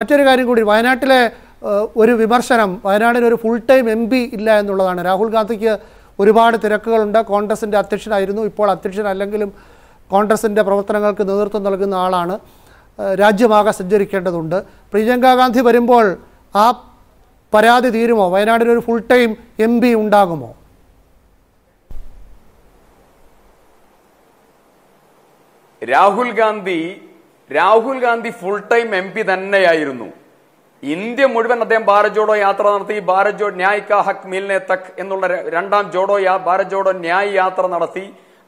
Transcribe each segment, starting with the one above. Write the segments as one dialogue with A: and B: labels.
A: മറ്റൊരു കാര്യം കൂടി വയനാട്ടിലെ ഒരു വിമർശനം വയനാടിന് ഒരു ഫുൾ ടൈം എം പി ഇല്ല എന്നുള്ളതാണ് രാഹുൽ ഗാന്ധിക്ക് ഒരുപാട് തിരക്കുകളുണ്ട് കോൺഗ്രസിൻ്റെ അധ്യക്ഷനായിരുന്നു ഇപ്പോൾ അധ്യക്ഷനല്ലെങ്കിലും കോൺഗ്രസിൻ്റെ പ്രവർത്തനങ്ങൾക്ക് നേതൃത്വം നൽകുന്ന ആളാണ് രാജ്യമാകെ സഞ്ചരിക്കേണ്ടതുണ്ട് പ്രിയങ്ക ഗാന്ധി വരുമ്പോൾ ആ പരാതി തീരുമോ വയനാടിന് ഒരു ഫുൾ ടൈം എം പി ഉണ്ടാകുമോ
B: Rahul Gandhi Rahul Gandhi full time M P തന്നെയായിരുന്നു ഇന്ത്യ മുഴുവൻ അദ്ദേഹം ഭാരത് ജോഡോ യാത്ര നടത്തി ഭാരത് ജോ ന്യായ് കാ ഹക് മിൽനെ തക് എന്നുള്ള രണ്ടാം ജോഡോ യാ ഭാരത് ജോഡോ ന്യായ് യാത്ര നടത്തി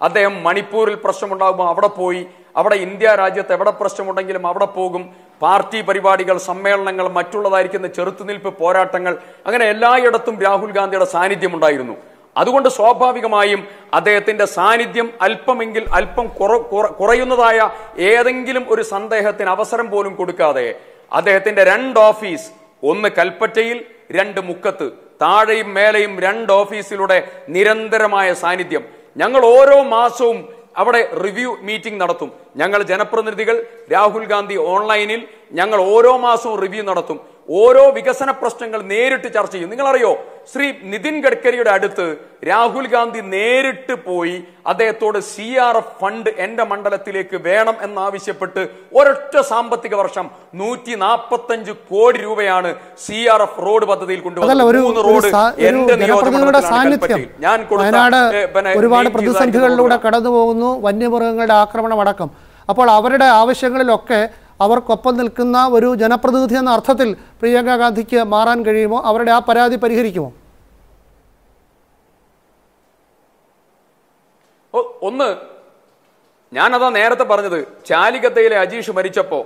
B: അദ്ദേഹം മണിപ്പൂരിൽ പ്രശ്നമുണ്ടാകുമ്പോൾ അവിടെ പോയി അവിടെ ഇന്ത്യ രാജ്യത്ത് എവിടെ പ്രശ്നമുണ്ടെങ്കിലും അവിടെ പോകും പാർട്ടി പരിപാടികൾ സമ്മേളനങ്ങൾ മറ്റുള്ളതായിരിക്കുന്ന ചെറുത്തുനിൽപ്പ് പോരാട്ടങ്ങൾ അങ്ങനെ എല്ലായിടത്തും രാഹുൽ ഗാന്ധിയുടെ സാന്നിധ്യം ഉണ്ടായിരുന്നു അതുകൊണ്ട് സ്വാഭാവികമായും അദ്ദേഹത്തിന്റെ സാന്നിധ്യം അല്പമെങ്കിൽ അല്പം കുറയുന്നതായ ഏതെങ്കിലും ഒരു സന്ദേഹത്തിന് അവസരം പോലും കൊടുക്കാതെ അദ്ദേഹത്തിന്റെ രണ്ട് ഓഫീസ് ഒന്ന് കൽപ്പറ്റയിൽ രണ്ട് മുക്കത്ത് താഴെയും മേലെയും രണ്ട് ഓഫീസിലൂടെ നിരന്തരമായ സാന്നിധ്യം ഞങ്ങൾ ഓരോ മാസവും അവിടെ റിവ്യൂ മീറ്റിംഗ് നടത്തും ഞങ്ങൾ ജനപ്രതിനിധികൾ രാഹുൽ ഗാന്ധി ഓൺലൈനിൽ ഞങ്ങൾ ഓരോ മാസവും റിവ്യൂ നടത്തും ഓരോ വികസന പ്രശ്നങ്ങൾ നേരിട്ട് ചർച്ച ചെയ്യും നിങ്ങളറിയോ ശ്രീ നിതിൻ ഗഡ്കരിയുടെ അടുത്ത് രാഹുൽ ഗാന്ധി നേരിട്ട് പോയി അദ്ദേഹത്തോട് സി ആർ എഫ് ഫണ്ട് എന്റെ മണ്ഡലത്തിലേക്ക് വേണം എന്നാവശ്യപ്പെട്ട് ഒരൊറ്റ സാമ്പത്തിക വർഷം നൂറ്റി നാപ്പത്തഞ്ച് കോടി രൂപയാണ് സി ആർ എഫ് റോഡ് പദ്ധതിയിൽ കൊണ്ടുവന്നത് മൂന്ന് റോഡ് ഞാൻ ഒരുപാട് പ്രതിസന്ധികളിലൂടെ
A: കടന്നു പോകുന്നു വന്യമൃഗങ്ങളുടെ ആക്രമണം അടക്കം അപ്പോൾ അവരുടെ ആവശ്യങ്ങളിലൊക്കെ അവർക്കൊപ്പം നിൽക്കുന്ന ഒരു ജനപ്രതിനിധി എന്ന അർത്ഥത്തിൽ പ്രിയങ്ക ഗാന്ധിക്ക് മാറാൻ കഴിയുമോ അവരുടെ ആ പരാതി പരിഹരിക്കുമോ
B: ഒന്ന് ഞാനതാ നേരത്തെ പറഞ്ഞത് ചാലികത്തയിലെ അജീഷ് മരിച്ചപ്പോ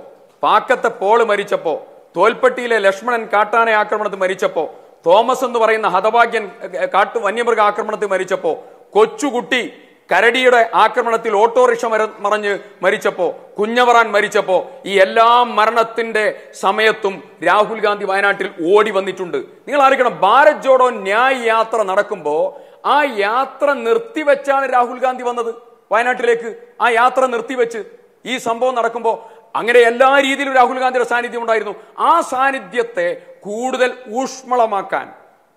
B: പാക്കത്തെ പോള് മരിച്ചപ്പോ തോൽപ്പെട്ടിയിലെ ലക്ഷ്മണൻ കാട്ടാന ആക്രമണത്തിൽ മരിച്ചപ്പോ തോമസ് എന്ന് പറയുന്ന ഹതഭാഗ്യൻ കാട്ടു വന്യമൃഗ ആക്രമണത്തിൽ മരിച്ചപ്പോ കൊച്ചുകുട്ടി കരടിയുടെ ആക്രമണത്തിൽ ഓട്ടോറിക്ഷ മര മറഞ്ഞ് മരിച്ചപ്പോ കുഞ്ഞവറാൻ മരിച്ചപ്പോ ഈ എല്ലാ മരണത്തിന്റെ സമയത്തും രാഹുൽ ഗാന്ധി വയനാട്ടിൽ ഓടി വന്നിട്ടുണ്ട് നിങ്ങൾ അറിയിക്കണം ഭാരത് ജോഡോ ന്യായ യാത്ര നടക്കുമ്പോൾ ആ യാത്ര നിർത്തിവെച്ചാണ് രാഹുൽ ഗാന്ധി വന്നത് വയനാട്ടിലേക്ക് ആ യാത്ര നിർത്തിവെച്ച് ഈ സംഭവം നടക്കുമ്പോൾ അങ്ങനെ എല്ലാ രീതിയിലും രാഹുൽ ഗാന്ധിയുടെ സാന്നിധ്യം ഉണ്ടായിരുന്നു ആ സാന്നിധ്യത്തെ കൂടുതൽ ഊഷ്മളമാക്കാൻ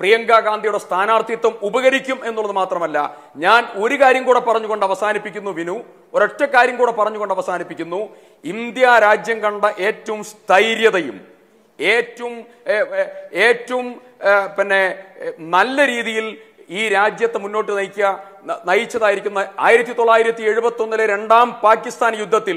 B: പ്രിയങ്ക ഗാന്ധിയുടെ സ്ഥാനാർത്ഥിത്വം ഉപകരിക്കും എന്നുള്ളത് മാത്രമല്ല ഞാൻ ഒരു കാര്യം കൂടെ പറഞ്ഞുകൊണ്ട് അവസാനിപ്പിക്കുന്നു വിനു ഒരൊറ്റ കാര്യം കൂടെ പറഞ്ഞുകൊണ്ട് അവസാനിപ്പിക്കുന്നു ഇന്ത്യ രാജ്യം കണ്ട ഏറ്റവും സ്ഥൈര്യതയും ഏറ്റവും ഏറ്റവും പിന്നെ നല്ല രീതിയിൽ ഈ രാജ്യത്തെ മുന്നോട്ട് നയിക്കുക നയിച്ചതായിരിക്കുന്ന ആയിരത്തി തൊള്ളായിരത്തി എഴുപത്തി ഒന്നിലെ രണ്ടാം പാകിസ്ഥാൻ യുദ്ധത്തിൽ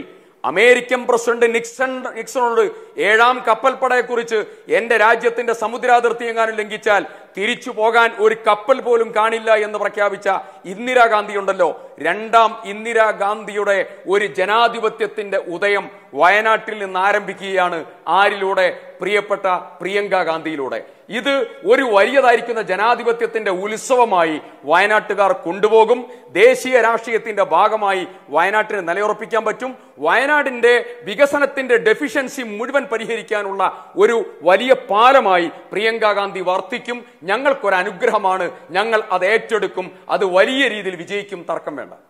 B: അമേരിക്കൻ പ്രസിഡന്റ് നിക്സൺ നിക്സണോട് ഏഴാം കപ്പൽപ്പടയെക്കുറിച്ച് എന്റെ രാജ്യത്തിന്റെ സമുദ്രാതിർത്തി എങ്ങാനും ലംഘിച്ചാൽ തിരിച്ചു പോകാൻ ഒരു കപ്പൽ പോലും കാണില്ല എന്ന് പ്രഖ്യാപിച്ച ഇന്ദിരാഗാന്ധി ഉണ്ടല്ലോ രണ്ടാം ഇന്ദിരാഗാന്ധിയുടെ ഒരു ജനാധിപത്യത്തിന്റെ ഉദയം വയനാട്ടിൽ നിന്ന് ആരംഭിക്കുകയാണ് ആരിലൂടെ പ്രിയപ്പെട്ട പ്രിയങ്ക ഗാന്ധിയിലൂടെ ഇത് ഒരു വലിയതായിരിക്കുന്ന ജനാധിപത്യത്തിന്റെ ഉത്സവമായി വയനാട്ടുകാർ കൊണ്ടുപോകും ദേശീയ രാഷ്ട്രീയത്തിന്റെ ഭാഗമായി വയനാട്ടിനെ നിലയുറപ്പിക്കാൻ പറ്റും വയനാടിന്റെ വികസനത്തിന്റെ ഡെഫിഷ്യൻസി മുഴുവൻ പരിഹരിക്കാനുള്ള ഒരു വലിയ പാലമായി പ്രിയങ്ക ഗാന്ധി വർത്തിക്കും ഞങ്ങൾക്കൊരു അനുഗ്രഹമാണ് ഞങ്ങൾ അത് ഏറ്റെടുക്കും അത് വലിയ രീതിയിൽ വിജയിക്കും തർക്കം വേണ്ട